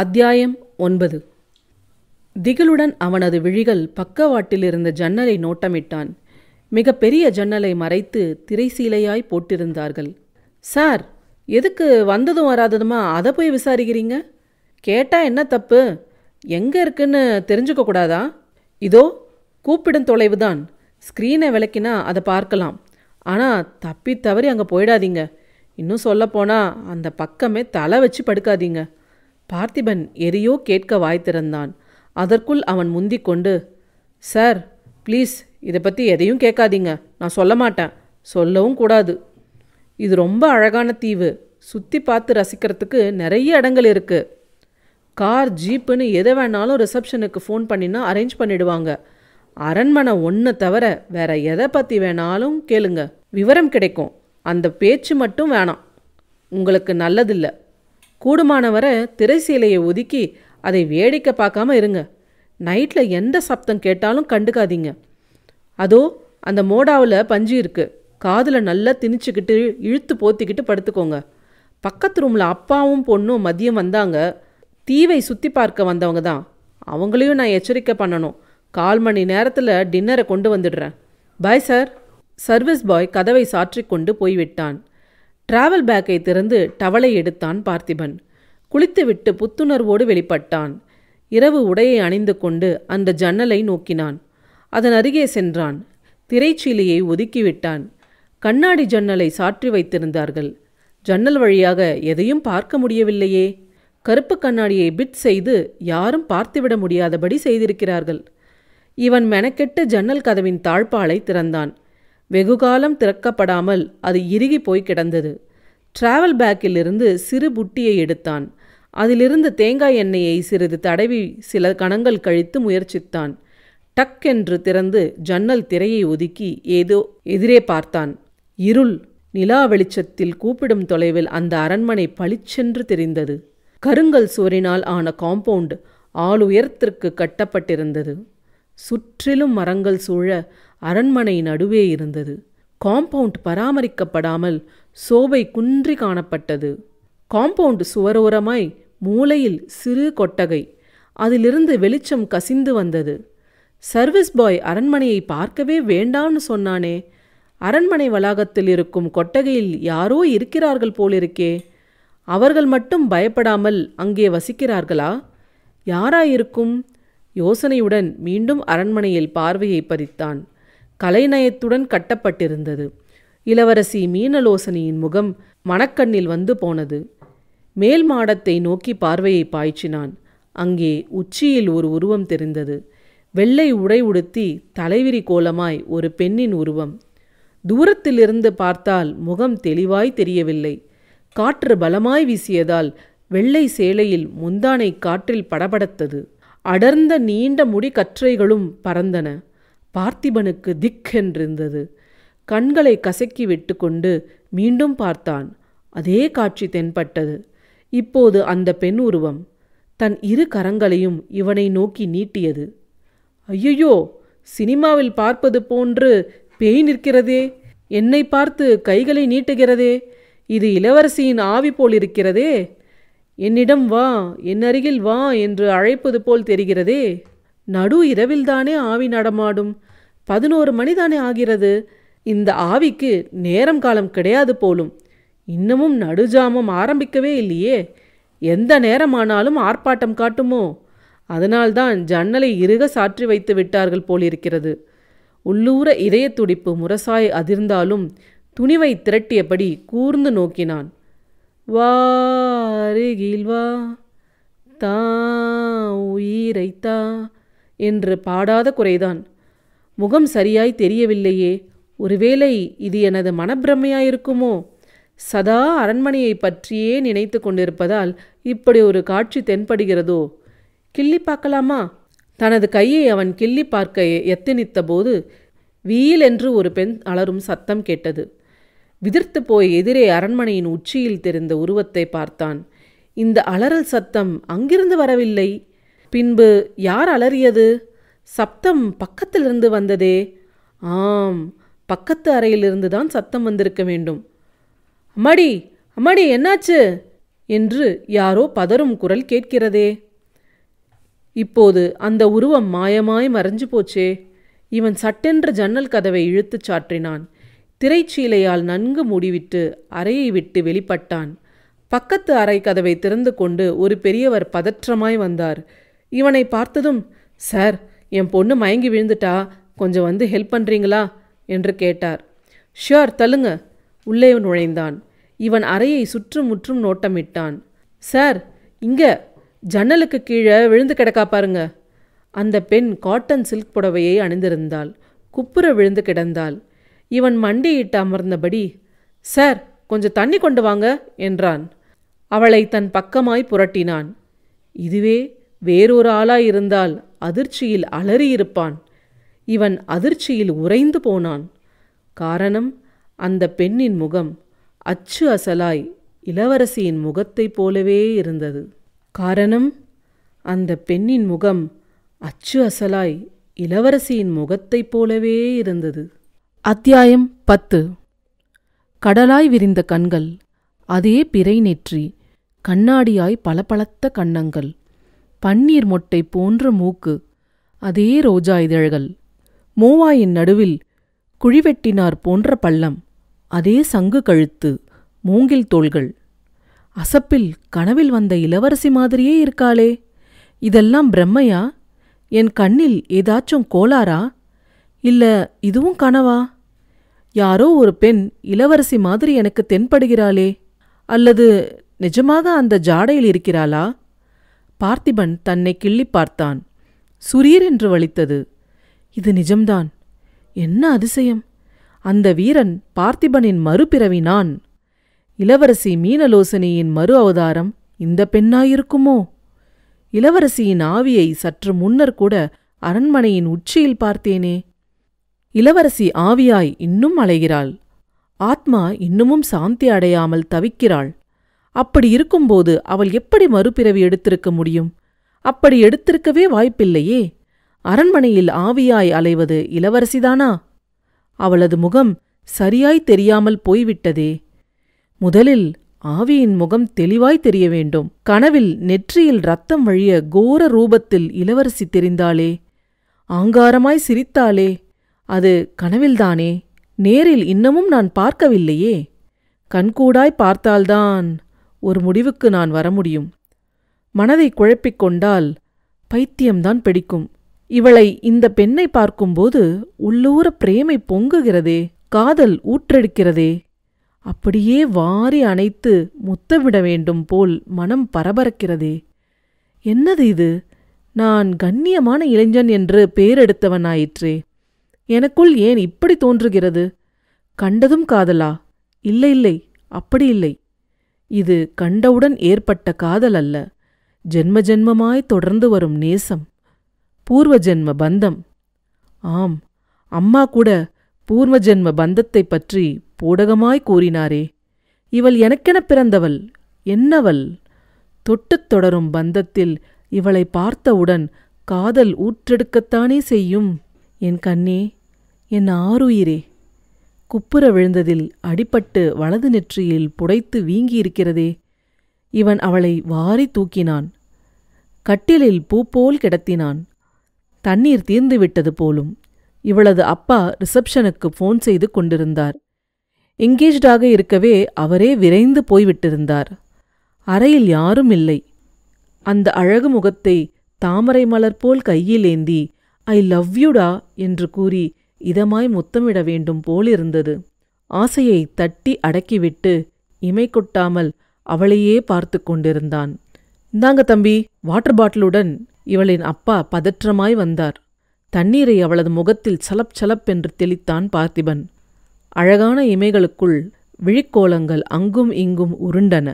அத்தியாயம் ஒன்பது திகிலுடன் அவனது விழிகள் பக்கவாட்டில் இருந்த ஜன்னலை நோட்டமிட்டான் மிக பெரிய ஜன்னலை மறைத்து திரை சீலையாய் போட்டிருந்தார்கள் சார் எதுக்கு வந்ததும் வராததுமா அதை போய் விசாரிக்கிறீங்க கேட்டா என்ன தப்பு எங்கே இருக்குன்னு தெரிஞ்சுக்க கூடாதா இதோ கூப்பிடும் தொலைவு தான் ஸ்க்ரீனை விளக்கினா அதை பார்க்கலாம் ஆனால் தப்பி தவறி அங்கே போயிடாதீங்க இன்னும் சொல்லப்போனால் அந்த பக்கமே தலை வச்சு படுக்காதீங்க பார்த்திபன் எரியோ கேட்க வாய் திறந்தான் அதற்குள் அவன் முந்திக் கொண்டு சார் ப்ளீஸ் இதை பற்றி எதையும் கேட்காதீங்க நான் சொல்ல மாட்டேன் சொல்லவும் கூடாது இது ரொம்ப அழகான தீவு சுற்றி பார்த்து ரசிக்கிறதுக்கு நிறைய இடங்கள் இருக்குது கார் ஜீப்புன்னு எதை வேணாலும் ரிசப்ஷனுக்கு ஃபோன் பண்ணினா அரேஞ்ச் பண்ணிடுவாங்க அரண்மனை ஒன்று தவிர வேற எதை பற்றி வேணாலும் கேளுங்க விவரம் கிடைக்கும் அந்த பேச்சு மட்டும் வேணாம் உங்களுக்கு நல்லதில்லை கூடுமானவரை திரைசீலையை ஒதுக்கி அதை வேடிக்கை பார்க்காம இருங்க நைட்டில் எந்த சப்தம் கேட்டாலும் கண்டுக்காதீங்க அதோ அந்த மோடாவில் பஞ்சு இருக்குது காதில் நல்லா திணிச்சுக்கிட்டு இழுத்து போத்திக்கிட்டு படுத்துக்கோங்க பக்கத்து ரூமில் அப்பாவும் பொண்ணும் மதியம் வந்தாங்க தீவை சுற்றி பார்க்க வந்தவங்க தான் அவங்களையும் நான் எச்சரிக்கை பண்ணணும் கால் மணி நேரத்தில் டின்னரை கொண்டு வந்துடுறேன் பாய் சார் சர்வீஸ் பாய் கதவை சாற்றிக்கொண்டு போய்விட்டான் டிராவல் பேக்கை திறந்து டவலை எடுத்தான் பார்த்திபன் குளித்துவிட்டு புத்துணர்வோடு வெளிப்பட்டான் இரவு உடையை அணிந்து கொண்டு அந்த ஜன்னலை நோக்கினான் அதன் அருகே சென்றான் திரைச்சீலியை ஒதுக்கிவிட்டான் கண்ணாடி ஜன்னலை சாற்றி வைத்திருந்தார்கள் ஜன்னல் வழியாக எதையும் பார்க்க முடியவில்லையே கருப்பு கண்ணாடியை பிட் செய்து யாரும் பார்த்துவிட முடியாதபடி செய்திருக்கிறார்கள் இவன் மெனக்கெட்டு ஜன்னல் கதவின் தாழ்பாலை திறந்தான் வெகுகாலம் திறக்கப்படாமல் அது இறுகி போய் கிடந்தது டிராவல் பேக்கிலிருந்து சிறு புட்டியை எடுத்தான் அதிலிருந்து தேங்காய் எண்ணெயை சிறிது தடவி சில கணங்கள் கழித்து முயற்சித்தான் டக் என்று திறந்து ஜன்னல் திரையை ஒதுக்கி ஏதோ எதிரே பார்த்தான் இருள் நிலா வெளிச்சத்தில் கூப்பிடும் தொலைவில் அந்த அரண்மனை பளிச்சென்று தெரிந்தது கருங்கல் சுவரினால் ஆன காம்பவுண்ட் ஆளுயரத்திற்கு கட்டப்பட்டிருந்தது சுற்றிலும் மரங்கள் சூழ அரண்மனை நடுவே இருந்தது காம்பவுண்ட் பராமரிக்கப்படாமல் சோபை குன்றி காணப்பட்டது காம்பவுண்ட் சுவரோரமாய் மூலையில் சிறு கொட்டகை அதிலிருந்து வெளிச்சம் கசிந்து வந்தது சர்வீஸ் பாய் அரண்மனையை பார்க்கவே வேண்டாம்னு சொன்னானே அரண்மனை வளாகத்தில் இருக்கும் கொட்டகையில் யாரோ இருக்கிறார்கள் போலிருக்கே அவர்கள் மட்டும் பயப்படாமல் அங்கே வசிக்கிறார்களா யாராயிருக்கும் யோசனையுடன் மீண்டும் அரண்மனையில் பார்வையை பதித்தான் கலைநயத்துடன் கட்டப்பட்டிருந்தது இளவரசி மீனலோசனியின் முகம் மணக்கண்ணில் வந்து போனது மேல் மாடத்தை நோக்கி பார்வையை பாய்ச்சினான் அங்கே உச்சியில் ஒரு உருவம் தெரிந்தது வெள்ளை உடை உடுத்தி தலைவிரி கோலமாய் ஒரு பெண்ணின் உருவம் தூரத்திலிருந்து பார்த்தால் முகம் தெளிவாய் தெரியவில்லை காற்று பலமாய் வீசியதால் வெள்ளை சேலையில் முந்தானை காற்றில் படபடத்தது அடர்ந்த நீண்ட முடி கற்றைகளும் பறந்தன பார்த்திபனுக்கு திக் என்றிருந்தது கண்களை கசக்கி விட்டுக்கொண்டு மீண்டும் பார்த்தான் அதே காட்சி தென்பட்டது இப்போது அந்த பெண் உருவம் தன் இரு கரங்களையும் இவனை நோக்கி நீட்டியது ஐயையோ சினிமாவில் பார்ப்பது போன்று பேய் நிற்கிறதே என்னை பார்த்து கைகளை நீட்டுகிறதே இது இளவரசியின் ஆவி போல் இருக்கிறதே என்னிடம் வா என் அருகில் வா என்று அழைப்பது போல் தெரிகிறதே நடு இரவில்தானே ஆவி நடமாடும் பதினோரு மணிதானே ஆகிறது இந்த ஆவிக்கு நேரம் காலம் கிடையாது போலும் இன்னமும் நடுஜாமம் ஆரம்பிக்கவே இல்லையே எந்த நேரமானாலும் ஆர்ப்பாட்டம் காட்டுமோ அதனால்தான் ஜன்னலை இறுக சாற்றி வைத்து விட்டார்கள் போலிருக்கிறது உள்ளூர இதய துடிப்பு முரசாய் அதிர்ந்தாலும் துணிவை திரட்டியபடி கூர்ந்து நோக்கினான் அருகில் வா தா உயிரைத்தா என்று பாடாத குறைதான் முகம் சரியாய் தெரியவில்லையே ஒருவேளை இது எனது மனப்பிரமையாயிருக்குமோ சதா அரண்மனையை பற்றியே நினைத்து கொண்டிருப்பதால் இப்படி ஒரு காட்சி தென்படுகிறதோ கிள்ளி பார்க்கலாமா தனது கையை அவன் கிள்ளி பார்க்க எத்தனித்த போது வீல் என்று ஒரு பெண் அலரும் சத்தம் கேட்டது விதிர்த்து போய் எதிரே அரண்மனையின் உச்சியில் தெரிந்த உருவத்தை பார்த்தான் இந்த அலறல் சத்தம் அங்கிருந்து வரவில்லை பின்பு யார் அலறியது சப்தம் பக்கத்திலிருந்து வந்ததே ஆம் பக்கத்து அறையிலிருந்து தான் சத்தம் வந்திருக்க வேண்டும் அம்மாடி அம்மாடி என்னாச்சு என்று யாரோ பதறும் குரல் கேட்கிறதே இப்போது அந்த உருவம் மாயமாய் மறைஞ்சு போச்சே இவன் சட்டென்று ஜன்னல் கதவை இழுத்துச் சாற்றினான் திரைச்சீலையால் நன்கு மூடிவிட்டு அறையை விட்டு வெளிப்பட்டான் பக்கத்து அறை கதவை திறந்து கொண்டு ஒரு பெரியவர் பதற்றமாய் வந்தார் இவனை பார்த்ததும் சார் என் பொண்ணு மயங்கி விழுந்துட்டா கொஞ்சம் வந்து ஹெல்ப் பண்ணுறீங்களா என்று கேட்டார் ஷியோர் தள்ளுங்க உள்ளே நுழைந்தான் இவன் அறையை சுற்றும் முற்றும் நோட்டமிட்டான் சார் இங்க ஜன்னலுக்கு கீழே விழுந்து கிடக்கா பாருங்க அந்த பெண் காட்டன் சில்க் புடவையை அணிந்திருந்தாள் குப்புற விழுந்து கிடந்தாள் இவன் மண்டியிட்டு அமர்ந்தபடி சார் கொஞ்சம் தண்ணி கொண்டு வாங்க என்றான் அவளை தன் பக்கமாய் புரட்டினான் இதுவே வேறொரு ஆளாய் இருந்தால் அதிர்ச்சியில் அலறியிருப்பான் இவன் அதிர்ச்சியில் உறைந்து போனான் காரணம் அந்த பெண்ணின் முகம் அச்சு அசலாய் இளவரசியின் முகத்தைப் போலவே இருந்தது காரணம் அந்த பெண்ணின் முகம் அச்சு அசலாய் இளவரசியின் முகத்தைப் போலவே இருந்தது அத்தியாயம் பத்து கடலாய் விரிந்த கண்கள் அதே பிறை நெற்றி கண்ணாடியாய் பளபளத்த கண்ணங்கள் பன்னீர் மொட்டை போன்ற மூக்கு அதே ரோஜா இதழ்கள் மோவாயின் நடுவில் குழிவெட்டினார் போன்ற பள்ளம் அதே சங்கு கழுத்து மூங்கில் தோள்கள் அசப்பில் கனவில் வந்த இளவரசி மாதிரியே இருக்காளே இதெல்லாம் பிரம்மையா என் கண்ணில் ஏதாச்சும் கோளாரா இல்ல இதுவும் கனவா யாரோ ஒரு பெண் இளவரசி மாதிரி எனக்கு தென்படுகிறாளே அல்லது நிஜமாக அந்த ஜாடையில் இருக்கிறாளா பார்த்திபன் தன்னை கிள்ளி பார்த்தான் சுரீர் என்று வலித்தது இது நிஜம்தான் என்ன அதிசயம் அந்த வீரன் பார்த்திபனின் மறுபிறவி நான் இளவரசி மீனலோசனியின் மறு அவதாரம் இந்த பெண்ணாயிருக்குமோ இளவரசியின் ஆவியை சற்று முன்னர் கூட அரண்மனையின் உச்சியில் பார்த்தேனே இளவரசி ஆவியாய் இன்னும் அலைகிறாள் ஆத்மா இன்னமும் சாந்தி அடையாமல் தவிக்கிறாள் அப்படி இருக்கும்போது அவள் எப்படி மறுபிறவி எடுத்திருக்க முடியும் அப்படி எடுத்திருக்கவே வாய்ப்பில்லையே அரண்மனையில் ஆவியாய் அலைவது இளவரசிதானா அவளது முகம் சரியாய் தெரியாமல் போய்விட்டதே முதலில் ஆவியின் முகம் தெளிவாய் தெரிய வேண்டும் கனவில் நெற்றியில் ரத்தம் வழிய கோர ரூபத்தில் இளவரசி தெரிந்தாளே ஆங்காரமாய் சிரித்தாளே அது கனவில்தானே நேரில் இன்னமும் நான் பார்க்கவில்லையே கண்கூடாய் பார்த்தால்தான் ஒரு முடிவுக்கு நான் வர முடியும் மனதை குழப்பிக் கொண்டால் பைத்தியம்தான் பிடிக்கும் இவளை இந்த பெண்ணை பார்க்கும்போது உள்ளூர பிரேமை பொங்குகிறதே காதல் ஊற்றெடுக்கிறதே அப்படியே வாரி அணைத்து முத்தமிட வேண்டும் போல் மனம் பரபரக்கிறதே என்னது இது நான் கண்ணியமான இளைஞன் என்று பேரெடுத்தவனாயிற்றே எனக்குள் ஏன் இப்படி தோன்றுகிறது கண்டதும் காதலா இல்லை இல்லை அப்படி இல்லை இது கண்டவுடன் ஏற்பட்ட காதல் அல்ல ஜென்ம ஜென்மமாய் தொடர்ந்து வரும் நேசம் பூர்வ ஜென்ம பந்தம் ஆம் அம்மா கூட பூர்வ ஜென்ம பந்தத்தை பற்றி போடகமாய் கூறினாரே இவள் எனக்கென பிறந்தவள் என்னவள் தொட்டுத் தொடரும் பந்தத்தில் இவளை பார்த்தவுடன் காதல் ஊற்றெடுக்கத்தானே செய்யும் என் கண்ணே என் ஆறுயிரே குப்புற விழுந்ததில் அடிபட்டு வலது நெற்றியில் புடைத்து வீங்கியிருக்கிறதே இவன் அவளை வாரி தூக்கினான் கட்டிலில் பூப்போல் கிடத்தினான் தண்ணீர் தீர்ந்துவிட்டது போலும் இவளது அப்பா ரிசப்ஷனுக்கு ஃபோன் செய்து கொண்டிருந்தார் எங்கேஜ்டாக இருக்கவே அவரே விரைந்து போய்விட்டிருந்தார் அறையில் யாரும் இல்லை அந்த அழகு முகத்தை தாமரை மலர் போல் கையில் ஏந்தி ஐ லவ் யூடா என்று கூறி இதமாய் முத்தமிட வேண்டும் போலிருந்தது ஆசையை தட்டி அடக்கிவிட்டு இமை கொட்டாமல் அவளையே பார்த்து கொண்டிருந்தான் இந்தாங்க தம்பி வாட்டர் பாட்டிலுடன் இவளின் அப்பா பதற்றமாய் வந்தார் தண்ணீரை அவளது முகத்தில் சலப் சலப் என்று தெளித்தான் பார்த்திபன் அழகான இமைகளுக்குள் விழிக்கோலங்கள் அங்கும் இங்கும் உருண்டன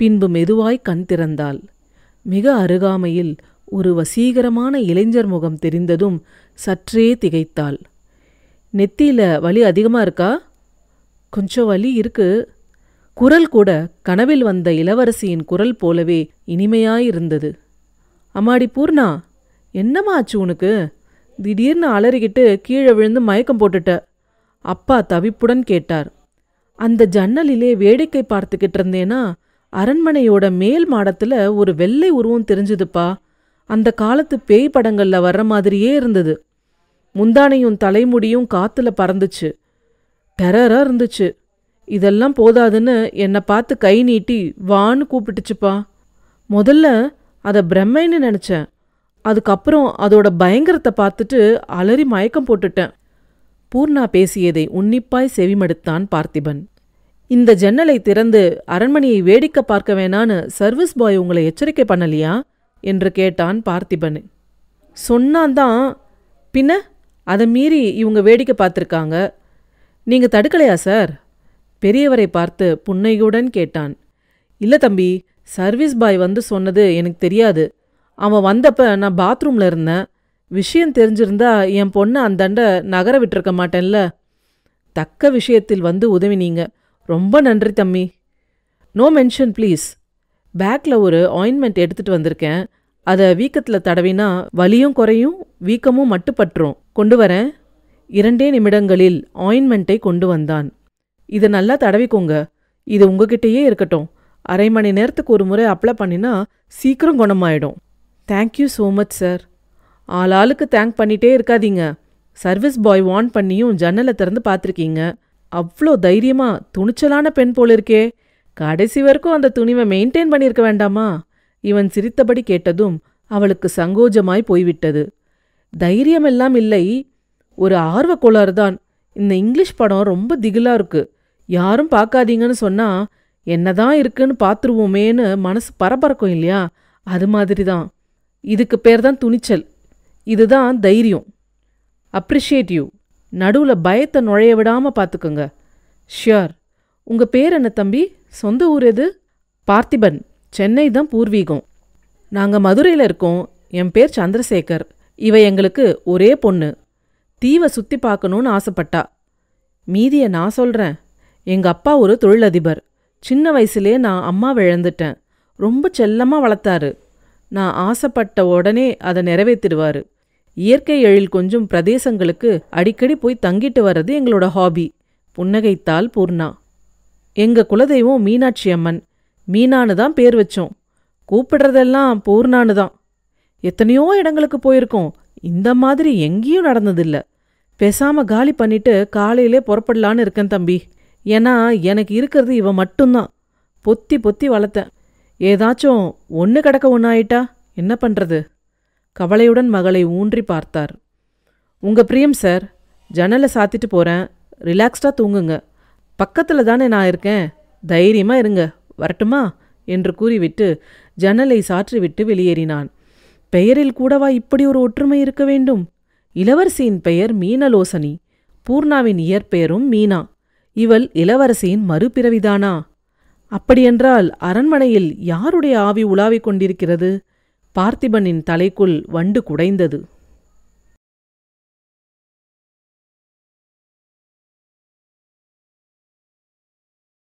பின்பு மெதுவாய் கண் திறந்தாள் மிக அருகாமையில் ஒரு வசீகரமான இளைஞர் முகம் தெரிந்ததும் சற்றே திகைத்தாள் நெத்தியில் வலி அதிகமாக இருக்கா கொஞ்சம் வலி இருக்கு குரல் கூட கனவில் வந்த இளவரசியின் குரல் போலவே இனிமையாயிருந்தது அம்மாடி பூர்ணா என்னம்மா ஆச்சு உனக்கு திடீர்னு அலறிக்கிட்டு கீழே விழுந்து மயக்கம் போட்டுட்ட அப்பா தவிப்புடன் கேட்டார் அந்த ஜன்னலிலே வேடிக்கை பார்த்துக்கிட்டு இருந்தேனா அரண்மனையோட மேல் மாடத்தில் ஒரு வெள்ளை உருவம் தெரிஞ்சுதுப்பா அந்த காலத்து பேய் படங்களில் வர்ற மாதிரியே இருந்தது முந்தானையும் தலைமுடியும் காத்துல பறந்துச்சு டெரராக இருந்துச்சு இதெல்லாம் போதாதுன்னு என்னை பார்த்து கை நீட்டி வான்னு கூப்பிட்டுச்சுப்பா முதல்ல அதை பிரம்மைன்னு நினச்சேன் அதுக்கப்புறம் அதோட பயங்கரத்தை பார்த்துட்டு அலறி மயக்கம் போட்டுட்டேன் பூர்ணா பேசியதை உன்னிப்பாய் செவிமடுத்தான் பார்த்திபன் இந்த ஜன்னலை திறந்து அரண்மனையை வேடிக்கை பார்க்க வேணான்னு சர்வீஸ் பாய் உங்களை எச்சரிக்கை பண்ணலையா என்று கேட்டான் பார்த்திபன் சொன்னான் தான் பின்ன அதை மீறி இவங்க வேடிக்கை பார்த்துருக்காங்க நீங்கள் தடுக்கலையா சார் பெரியவரை பார்த்து புன்னையுடன் கேட்டான் இல்லை தம்பி சர்வீஸ் பாய் வந்து சொன்னது எனக்கு தெரியாது அவன் வந்தப்ப நான் பாத்ரூமில் இருந்தேன் விஷயம் தெரிஞ்சிருந்தா என் பொண்ணை அண்டை நகர விட்டுருக்க மாட்டேன்ல தக்க விஷயத்தில் வந்து உதவினீங்க ரொம்ப நன்றி தம்பி நோ மென்ஷன் ப்ளீஸ் பேக்கில் ஒரு ஆயின்மெண்ட் எடுத்துகிட்டு வந்திருக்கேன் அதை வீக்கத்தில் தடவினா வலியும் குறையும் வீக்கமும் மட்டுப்பற்றும் கொண்டு வரேன் இரண்டே நிமிடங்களில் ஆயின்மெண்ட்டை கொண்டு வந்தான் இதை நல்லா தடவிக்கோங்க இது உங்ககிட்டயே இருக்கட்டும் அரை மணி நேரத்துக்கு ஒரு முறை அப்ளை பண்ணினா சீக்கிரம் குணமாயிடும் தேங்க்யூ ஸோ மச் சார் ஆள் ஆளுக்கு தேங்க் பண்ணிட்டே இருக்காதீங்க சர்வீஸ் பாய் வான் பண்ணியும் ஜன்னலை திறந்து பார்த்துருக்கீங்க அவ்வளோ தைரியமாக துணிச்சலான பெண் போல இருக்கே கடைசி வரைக்கும் அந்த துணிவை மெயின்டைன் பண்ணியிருக்க வேண்டாமா இவன் சிரித்தபடி கேட்டதும் அவளுக்கு சங்கோஜமாய் போய்விட்டது தைரியமெல்லாம் இல்லை ஒரு ஆர்வ கோளாறு தான் இந்த இங்கிலீஷ் படம் ரொம்ப திகிலா இருக்கு யாரும் பார்க்காதீங்கன்னு சொன்னா என்னதான் இருக்குன்னு பார்த்துருவோமேன்னு மனசு பரபரக்கும் இல்லையா அது மாதிரி தான் இதுக்கு பேர் தான் துணிச்சல் இதுதான் தைரியம் அப்ரிஷியேட் யூ நடுவில் பயத்தை நுழைய விடாமல் பார்த்துக்கோங்க ஷியோர் உங்கள் பேர் என்ன தம்பி சொந்த ஊர் எது பார்த்திபன் சென்னை தான் பூர்வீகம் நாங்கள் மதுரையில் இருக்கோம் என் பேர் சந்திரசேகர் இவ எங்களுக்கு ஒரே பொண்ணு தீவை சுத்தி பார்க்கணும்னு ஆசைப்பட்டா மீதிய நான் சொல்றேன் எங்க அப்பா ஒரு தொழிலதிபர் சின்ன வயசுலே நான் அம்மா விழந்துட்டேன் ரொம்ப செல்லமா வளர்த்தாரு நான் ஆசைப்பட்ட உடனே அதை நிறைவேற்றிடுவாரு இயற்கை எழில் கொஞ்சம் பிரதேசங்களுக்கு அடிக்கடி போய் தங்கிட்டு வர்றது எங்களோட ஹாபி புன்னகைத்தால் பூர்ணா எங்க குலதெய்வம் மீனாட்சி அம்மன் மீனானு தான் பேர் வச்சோம் கூப்பிடுறதெல்லாம் பூர்ணானு தான் எத்தனையோ இடங்களுக்கு போயிருக்கோம் இந்த மாதிரி எங்கேயும் நடந்ததில்ல பேசாம காலி பண்ணிட்டு காலையிலே புறப்படலான்னு இருக்கேன் தம்பி ஏன்னா எனக்கு இருக்கிறது இவன் மட்டும்தான் பொத்தி பொத்தி வளர்த்தேன் ஏதாச்சும் ஒன்று கிடக்க ஒன்றாயிட்டா என்ன பண்ணுறது கவலையுடன் மகளை ஊன்றி பார்த்தார் உங்கள் பிரியம் சார் ஜன்னலை சாத்திட்டு போகிறேன் ரிலாக்ஸ்டாக தூங்குங்க பக்கத்தில் தானே நான் இருக்கேன் தைரியமாக இருங்க வரட்டுமா என்று கூறிவிட்டு ஜன்னலை சாற்றிவிட்டு வெளியேறினான் பெயரில் கூடவா இப்படி ஒரு ஒற்றுமை இருக்க வேண்டும் இளவரசியின் பெயர் மீனலோசனி பூர்ணாவின் இயற்பெயரும் மீனா இவள் இளவரசியின் மறுபிறவிதானா அப்படியென்றால் அரண்மனையில் யாருடைய ஆவி உலாவிக் கொண்டிருக்கிறது பார்த்திபனின் தலைக்குள் வண்டு குடைந்தது